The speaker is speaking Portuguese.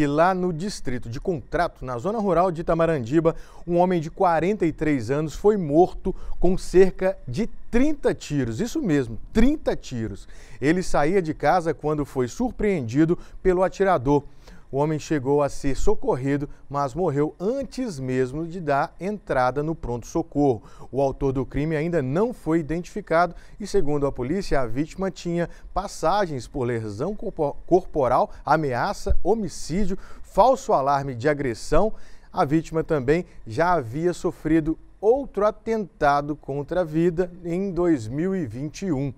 E lá no distrito de Contrato, na zona rural de Itamarandiba, um homem de 43 anos foi morto com cerca de 30 tiros. Isso mesmo, 30 tiros. Ele saía de casa quando foi surpreendido pelo atirador. O homem chegou a ser socorrido, mas morreu antes mesmo de dar entrada no pronto-socorro. O autor do crime ainda não foi identificado e, segundo a polícia, a vítima tinha passagens por lesão corporal, ameaça, homicídio, falso alarme de agressão. A vítima também já havia sofrido outro atentado contra a vida em 2021.